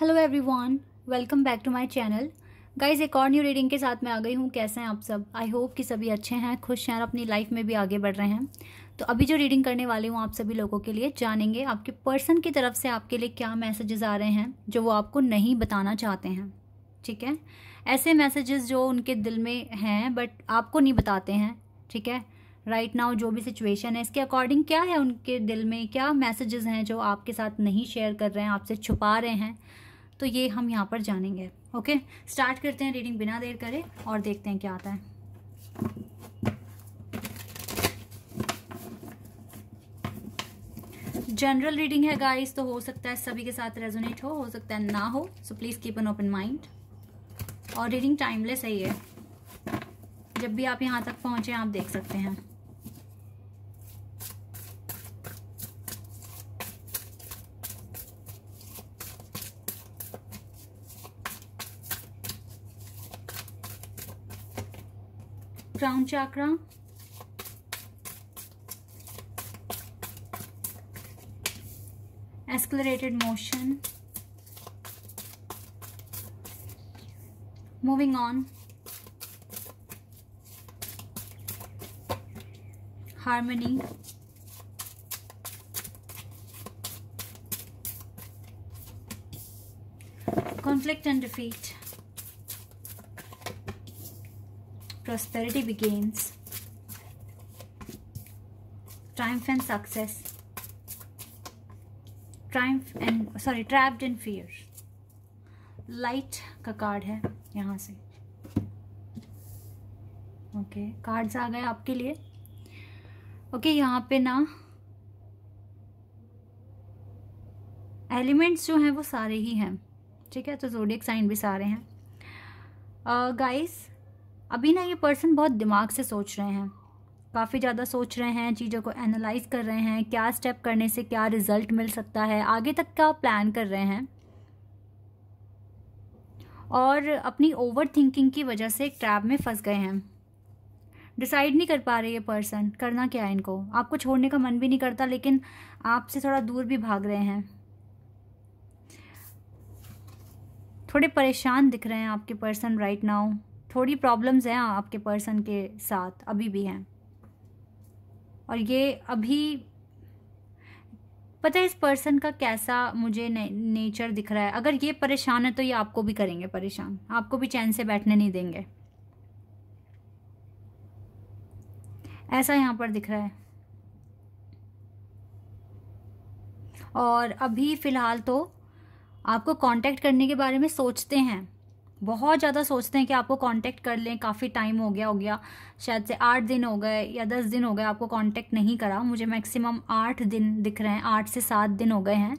Hello everyone welcome back to my channel guys एक और new reading के साथ मैं आ गई हूँ कैसे हैं आप सब आई होप कि सभी अच्छे हैं खुश हैं और अपनी लाइफ में भी आगे बढ़ रहे हैं तो अभी जो रीडिंग करने वाली हूँ आप सभी लोगों के लिए जानेंगे आपके पर्सन की तरफ से आपके लिए क्या मैसेजेस आ रहे हैं जो वो आपको नहीं बताना चाहते हैं ठीक है ऐसे मैसेजेस जो उनके दिल में हैं बट आपको नहीं बताते हैं ठीक है राइट right नाउ जो भी सिचुएशन है इसके अकॉर्डिंग क्या है उनके दिल में क्या मैसेजेस हैं जो आपके साथ नहीं शेयर कर रहे हैं आपसे छुपा रहे हैं तो ये हम यहाँ पर जानेंगे ओके स्टार्ट करते हैं रीडिंग बिना देर करे और देखते हैं क्या आता है जनरल रीडिंग है गाइस तो हो सकता है सभी के साथ रेजोनेट हो हो सकता है ना हो so please keep an open mind और रीडिंग टाइमलेस है ये जब भी आप यहाँ तक पहुंचे आप देख सकते हैं crown chakra accelerated motion moving on harmony conflict and defeat prosperity begins, triumph and success, triumph and sorry trapped in fear. Light का कार्ड है यहाँ से ओके okay, कार्ड्स आ गए आपके लिए ओके okay, यहाँ पे ना एलिमेंट्स जो हैं वो सारे ही हैं ठीक है तो जोडिक साइन भी सारे हैं गाइस uh, अभी ना ये पर्सन बहुत दिमाग से सोच रहे हैं काफ़ी ज़्यादा सोच रहे हैं चीज़ों को एनालाइज कर रहे हैं क्या स्टेप करने से क्या रिजल्ट मिल सकता है आगे तक का प्लान कर रहे हैं और अपनी ओवर थिंकिंग की वजह से एक ट्रैप में फंस गए हैं डिसाइड नहीं कर पा रहे ये पर्सन करना क्या है इनको आपको छोड़ने का मन भी नहीं करता लेकिन आपसे थोड़ा दूर भी भाग रहे हैं थोड़े परेशान दिख रहे हैं आपके पर्सन राइट नाउ थोड़ी प्रॉब्लम्स हैं आपके पर्सन के साथ अभी भी हैं और ये अभी पता है इस पर्सन का कैसा मुझे ने, नेचर दिख रहा है अगर ये परेशान है तो ये आपको भी करेंगे परेशान आपको भी चैन से बैठने नहीं देंगे ऐसा यहाँ पर दिख रहा है और अभी फ़िलहाल तो आपको कांटेक्ट करने के बारे में सोचते हैं बहुत ज़्यादा सोचते हैं कि आपको कांटेक्ट कर लें काफ़ी टाइम हो गया हो गया शायद से आठ दिन हो गए या दस दिन हो गए आपको कांटेक्ट नहीं करा मुझे मैक्सिमम आठ दिन दिख रहे हैं आठ से सात दिन हो गए हैं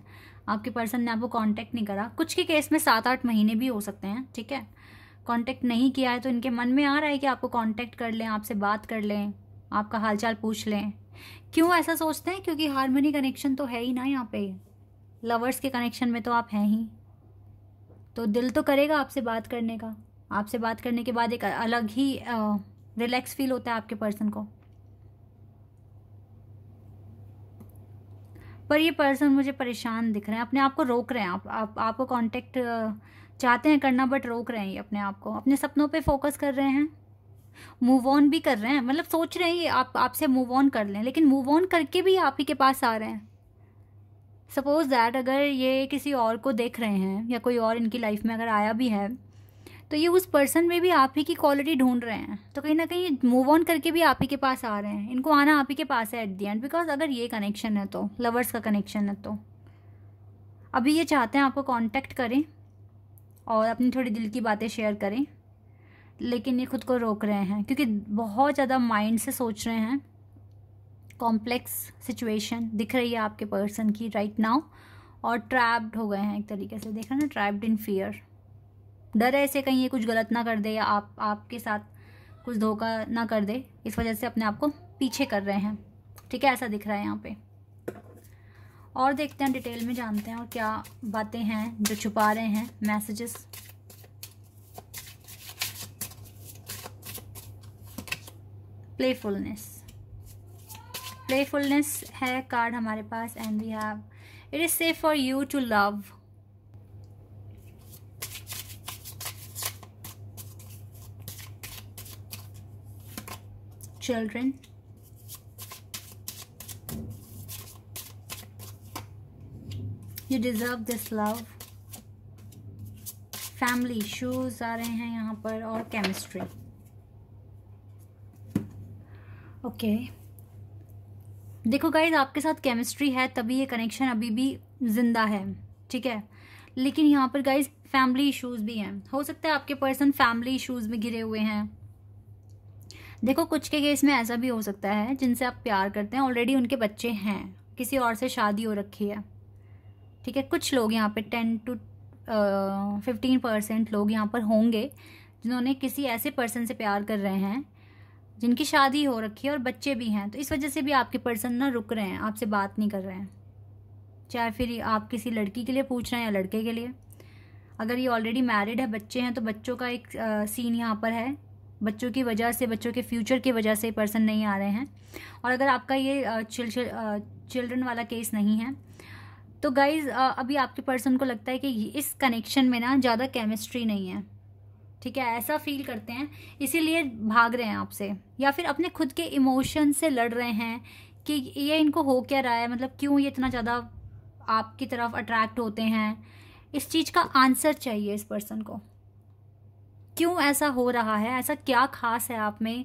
आपके पर्सन ने आपको कांटेक्ट नहीं करा कुछ के केस में सात आठ महीने भी हो सकते हैं ठीक है कॉन्टैक्ट नहीं किया है तो इनके मन में आ रहा है कि आपको कॉन्टैक्ट कर लें आपसे बात कर लें आपका हालचाल पूछ लें क्यों ऐसा सोचते हैं क्योंकि हारमोनी कनेक्शन तो है ही ना यहाँ पे लवर्स के कनेक्शन में तो आप हैं ही तो दिल तो करेगा आपसे बात करने का आपसे बात करने के बाद एक अलग ही रिलैक्स फील होता है आपके पर्सन को पर ये पर्सन मुझे परेशान दिख रहे हैं अपने आप को रोक रहे हैं आप, आप आपको कांटेक्ट चाहते हैं करना बट रोक रहे हैं ये अपने आप को अपने सपनों पे फोकस कर रहे हैं मूव ऑन भी कर रहे हैं मतलब सोच रहे हैं ये आप आपसे मूव ऑन कर लें लेकिन मूव ऑन करके भी आप ही के पास आ रहे हैं सपोज़ दैट अगर ये किसी और को देख रहे हैं या कोई और इनकी लाइफ में अगर आया भी है तो ये उस पर्सन में भी आप ही की क्वालिटी ढूंढ रहे हैं तो कहीं ना कहीं मूव ऑन करके भी आप ही के पास आ रहे हैं इनको आना आप ही के पास है एट दी एंड बिकॉज अगर ये कनेक्शन है तो लवर्स का कनेक्शन है तो अभी ये चाहते हैं आपको कॉन्टेक्ट करें और अपनी थोड़ी दिल की बातें शेयर करें लेकिन ये खुद को रोक रहे हैं क्योंकि बहुत ज़्यादा माइंड से सोच रहे हैं कॉम्प्लेक्स सिचुएशन दिख रही है आपके पर्सन की राइट right नाउ और ट्रैप्ड हो गए हैं एक तरीके से देख रहे ना ट्रैप्ड इन फियर डर ऐसे कहीं ये कुछ गलत ना कर दे या आप आपके साथ कुछ धोखा ना कर दे इस वजह से अपने आप को पीछे कर रहे हैं ठीक है ऐसा दिख रहा है यहाँ पे और देखते हैं डिटेल में जानते हैं और क्या बातें हैं जो छुपा रहे हैं मैसेजेस प्लेफुलनेस प्लेफुलनेस है कार्ड हमारे पास and we have it is safe for you to love children you deserve this love family shoes आ रहे हैं यहाँ पर और केमिस्ट्री ओके okay. देखो गाइज आपके साथ केमिस्ट्री है तभी ये कनेक्शन अभी भी जिंदा है ठीक है लेकिन यहाँ पर गाइज फैमिली इश्यूज भी हैं हो सकता है आपके पर्सन फैमिली इश्यूज में घिरे हुए हैं देखो कुछ के केस में ऐसा भी हो सकता है जिनसे आप प्यार करते हैं ऑलरेडी उनके बच्चे हैं किसी और से शादी हो रखी है ठीक है कुछ लोग यहाँ पे टेन टू फिफ्टीन परसेंट लोग यहाँ पर होंगे जिन्होंने किसी ऐसे पर्सन से प्यार कर रहे हैं जिनकी शादी हो रखी है और बच्चे भी हैं तो इस वजह से भी आपके पर्सन ना रुक रहे हैं आपसे बात नहीं कर रहे हैं चाहे फिर आप किसी लड़की के लिए पूछ रहे हैं या लड़के के लिए अगर ये ऑलरेडी मैरिड है बच्चे हैं तो बच्चों का एक सीन यहाँ पर है बच्चों की वजह से बच्चों के फ्यूचर की वजह से पर्सन नहीं आ रहे हैं और अगर आपका ये चिल्ड्रन वाला केस नहीं है तो गाइज़ अभी आपके पर्सन को लगता है कि इस कनेक्शन में ना ज़्यादा केमिस्ट्री नहीं है ठीक है ऐसा फील करते हैं इसीलिए भाग रहे हैं आपसे या फिर अपने खुद के इमोशन से लड़ रहे हैं कि ये इनको हो क्या रहा है मतलब क्यों ये इतना ज़्यादा आपकी तरफ अट्रैक्ट होते हैं इस चीज़ का आंसर चाहिए इस पर्सन को क्यों ऐसा हो रहा है ऐसा क्या खास है आप में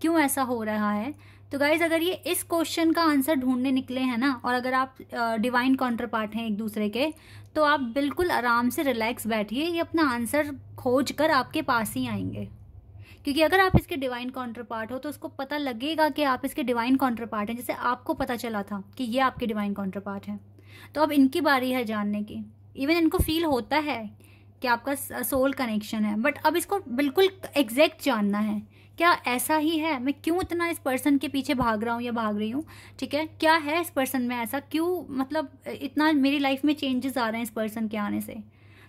क्यों ऐसा हो रहा है तो गाइज अगर ये इस क्वेश्चन का आंसर ढूंढने निकले हैं ना और अगर आप डिवाइन काउंटर पार्ट हैं एक दूसरे के तो आप बिल्कुल आराम से रिलैक्स बैठिए ये अपना आंसर खोज कर आपके पास ही आएंगे क्योंकि अगर आप इसके डिवाइन काउंटर पार्ट हो तो उसको पता लगेगा कि आप इसके डिवाइन काउंटर पार्ट हैं जैसे आपको पता चला था कि ये आपके डिवाइन काउंटर पार्ट हैं तो अब इनकी बारी है जानने की इवन इनको फील होता है कि आपका सोल कनेक्शन है बट अब इसको बिल्कुल एग्जैक्ट जानना है क्या ऐसा ही है मैं क्यों इतना इस पर्सन के पीछे भाग रहा हूँ या भाग रही हूँ ठीक है क्या है इस पर्सन में ऐसा क्यों मतलब इतना मेरी लाइफ में चेंजेस आ रहे हैं इस पर्सन के आने से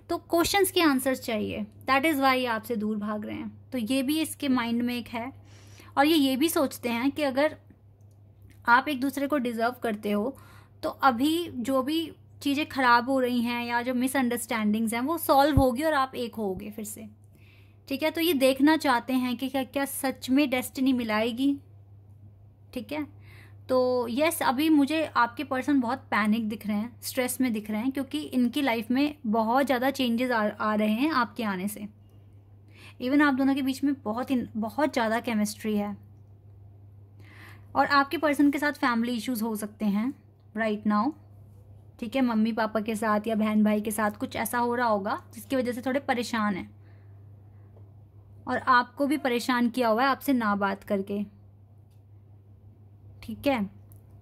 तो क्वेश्चन के आंसर्स चाहिए दैट इज़ वाई आपसे दूर भाग रहे हैं तो ये भी इसके माइंड में एक है और ये ये भी सोचते हैं कि अगर आप एक दूसरे को डिज़र्व करते हो तो अभी जो भी चीज़ें ख़राब हो रही हैं या जो मिसअंडरस्टैंडिंग्स हैं वो सॉल्व होगी और आप एक होोगे फिर से ठीक है तो ये देखना चाहते हैं कि क्या क्या सच में डेस्टिनी मिलाएगी ठीक है तो यस अभी मुझे आपके पर्सन बहुत पैनिक दिख रहे हैं स्ट्रेस में दिख रहे हैं क्योंकि इनकी लाइफ में बहुत ज़्यादा चेंजेस आ, आ रहे हैं आपके आने से इवन आप दोनों के बीच में बहुत इन, बहुत ज़्यादा केमिस्ट्री है और आपके पर्सन के साथ फैमिली इश्यूज हो सकते हैं राइट नाउ ठीक है मम्मी पापा के साथ या बहन भाई के साथ कुछ ऐसा हो रहा होगा जिसकी वजह से थोड़े परेशान हैं और आपको भी परेशान किया हुआ है आपसे ना बात करके ठीक है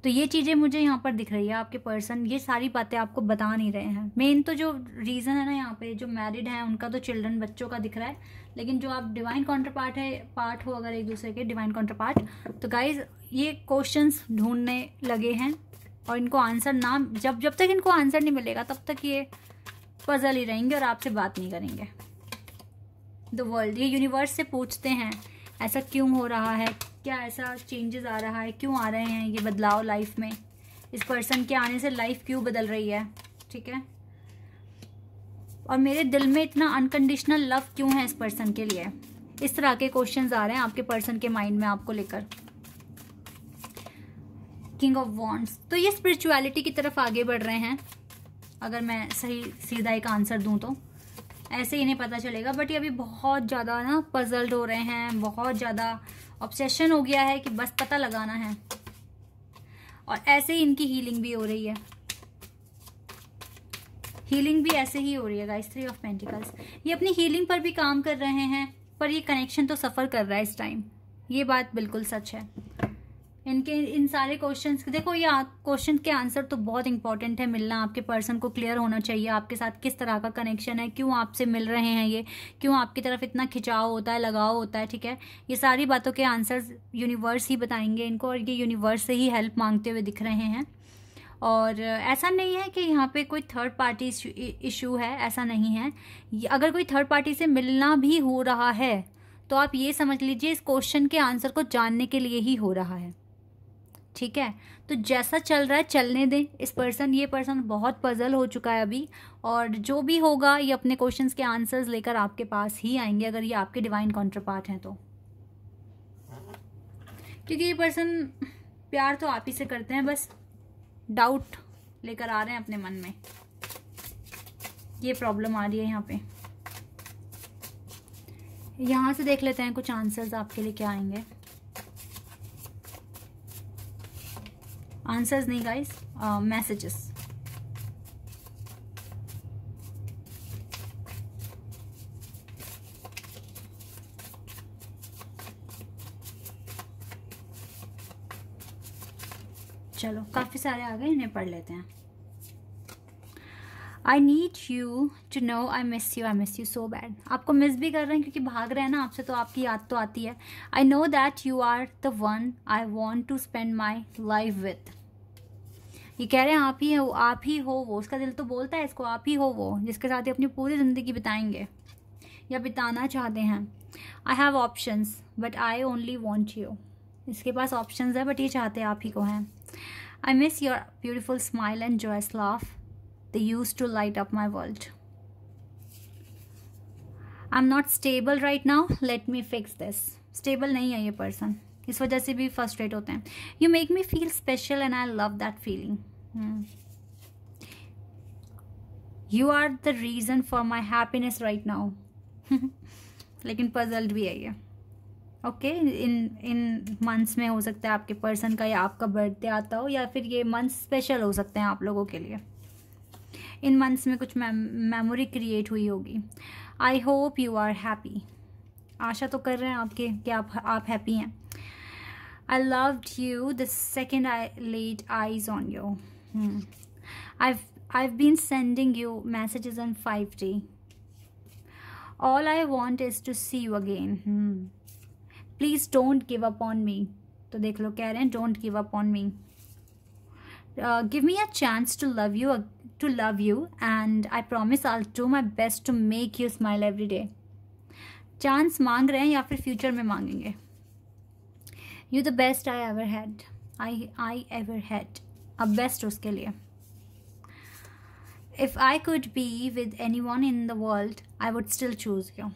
तो ये चीज़ें मुझे यहाँ पर दिख रही है आपके पर्सन ये सारी बातें आपको बता नहीं रहे हैं मेन तो जो रीज़न है ना यहाँ पे जो मैरिड है उनका तो चिल्ड्रन बच्चों का दिख रहा है लेकिन जो आप divine counterpart part हो अगर एक दूसरे के divine counterpart guys ये क्वेश्चन ढूंढने लगे हैं और इनको आंसर ना जब जब तक इनको आंसर नहीं मिलेगा तब तक ये पजल ही रहेंगे और आपसे बात नहीं करेंगे द वर्ल्ड ये यूनिवर्स से पूछते हैं ऐसा क्यों हो रहा है क्या ऐसा चेंजेस आ रहा है क्यों आ रहे हैं ये बदलाव लाइफ में इस पर्सन के आने से लाइफ क्यों बदल रही है ठीक है और मेरे दिल में इतना अनकंडीशनल लव क्यों है इस पर्सन के लिए इस तरह के क्वेश्चंस आ रहे हैं आपके पर्सन के माइंड में आपको लेकर किंग ऑफ वॉन्ट्स तो ये स्पिरिचुअलिटी की तरफ आगे बढ़ रहे हैं अगर मैं सही सीधा एक आंसर दूं तो ऐसे ही इन्हें पता चलेगा बट ये अभी बहुत ज़्यादा ना पजल्ड हो रहे हैं बहुत ज़्यादा ऑब्सेशन हो गया है कि बस पता लगाना है और ऐसे ही इनकी हीलिंग भी हो रही है हीलिंग भी ऐसे ही हो रही है गाइस थ्री ऑफ पेंटिकल्स ये अपनी हीलिंग पर भी काम कर रहे हैं पर ये कनेक्शन तो सफ़र कर रहा है इस टाइम ये बात बिल्कुल सच है इनके इन सारे क्वेश्चन देखो ये क्वेश्चन के आंसर तो बहुत इंपॉर्टेंट है मिलना आपके पर्सन को क्लियर होना चाहिए आपके साथ किस तरह का कनेक्शन है क्यों आपसे मिल रहे हैं ये क्यों आपकी तरफ इतना खिंचाव होता है लगाव होता है ठीक है ये सारी बातों के आंसर्स यूनिवर्स ही बताएंगे इनको और ये यूनिवर्स से ही हेल्प मांगते हुए दिख रहे हैं और ऐसा नहीं है कि यहाँ पे कोई थर्ड पार्टी इशू है ऐसा नहीं है अगर कोई थर्ड पार्टी से मिलना भी हो रहा है तो आप ये समझ लीजिए इस क्वेश्चन के आंसर को जानने के लिए ही हो रहा है ठीक है तो जैसा चल रहा है चलने दें इस पर्सन ये पर्सन बहुत पजल हो चुका है अभी और जो भी होगा ये अपने क्वेश्चंस के आंसर्स लेकर आपके पास ही आएंगे अगर ये आपके डिवाइन पार्ट हैं तो क्योंकि ये पर्सन प्यार तो आप ही से करते हैं बस डाउट लेकर आ रहे हैं अपने मन में ये प्रॉब्लम आ रही है यहाँ पे यहाँ से देख लेते हैं कुछ आंसर्स आपके लिए क्या आएंगे आंसर्स नहीं गाइस मैसेजेस uh, चलो काफ़ी सारे आ गए इन्हें पढ़ लेते हैं I need you to know I miss you I miss you so bad आपको मिस भी कर रहे हैं क्योंकि भाग रहे हैं ना आपसे तो आपकी याद तो आती है I know that you are the one I want to spend my life with ये कह रहे हैं आप ही है वो आप ही हो वो उसका दिल तो बोलता है इसको आप ही हो वो जिसके साथ ये अपनी पूरी ज़िंदगी बिताएंगे या बिताना चाहते हैं I have option but I only want you इसके पास ऑप्शन है बट ये चाहते हैं आप ही को हैं I miss your beautiful smile and joyous laugh the use to light up my world I am not stable right now let me fix this stable नहीं है ये पर्सन इस वजह से भी फर्स्ट्रेट होते हैं you make me feel special and I love that feeling you are the reason for my happiness right now लेकिन पजल्ड भी है ये ओके इन इन मंथ्स में हो सकता है आपके पर्सन का या आपका बर्थडे आता हो या फिर ये मंथ स्पेशल हो सकते हैं आप लोगों के लिए इन मंथ्स में कुछ मेमोरी क्रिएट हुई होगी I hope you are happy आशा तो कर रहे हैं आपके कि आप आप हैप्पी हैं I loved you the second I laid eyes on you. Hmm. I've I've been sending you messages on 5D. All I want is to see you again. Hmm. Please don't give up on me. So, they look at don't give up on me. Uh, give me a chance to love you uh, to love you and I promise I'll do my best to make you smile every day. Chance mang rahe hain ya fir future mein mangenge. You the best I ever had I I ever had अब best उसके लिए if I could be with anyone in the world I would still choose you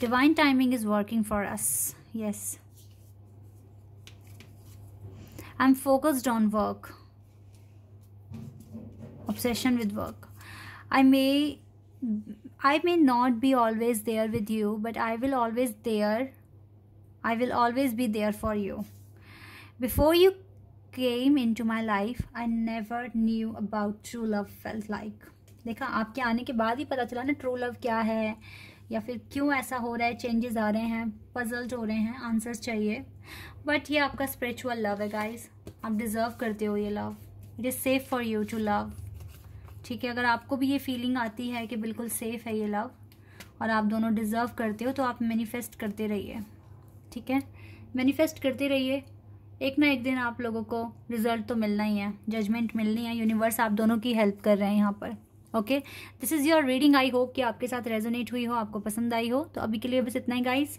divine timing is working for us yes I am focused on work obsession with work i may i may not be always there with you but i will always there I will always be there for you. Before you came into my life, I never knew about true love felt like. देखा आपके आने के बाद ही पता चला ना true love क्या है या फिर क्यों ऐसा हो रहा है चेंजेस आ रहे हैं पजल्ट हो रहे हैं आंसर्स चाहिए बट ये आपका स्पिरिचुअल लव है गाइस आप डिज़र्व करते हो ये love it is safe for you to love ठीक है अगर आपको भी ये फीलिंग आती है कि बिल्कुल सेफ़ है ये लव और आप दोनों डिज़र्व करते हो तो आप मैनिफेस्ट करते रहिए ठीक है मैनिफेस्ट करते रहिए एक ना एक दिन आप लोगों को रिजल्ट तो मिलना ही है जजमेंट मिलनी है यूनिवर्स आप दोनों की हेल्प कर रहे हैं यहाँ पर okay this is your reading I hope कि आपके साथ रेजोनेट हुई हो आपको पसंद आई हो तो अभी के लिए बस इतना ही गाइस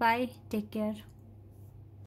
बाय टेक केयर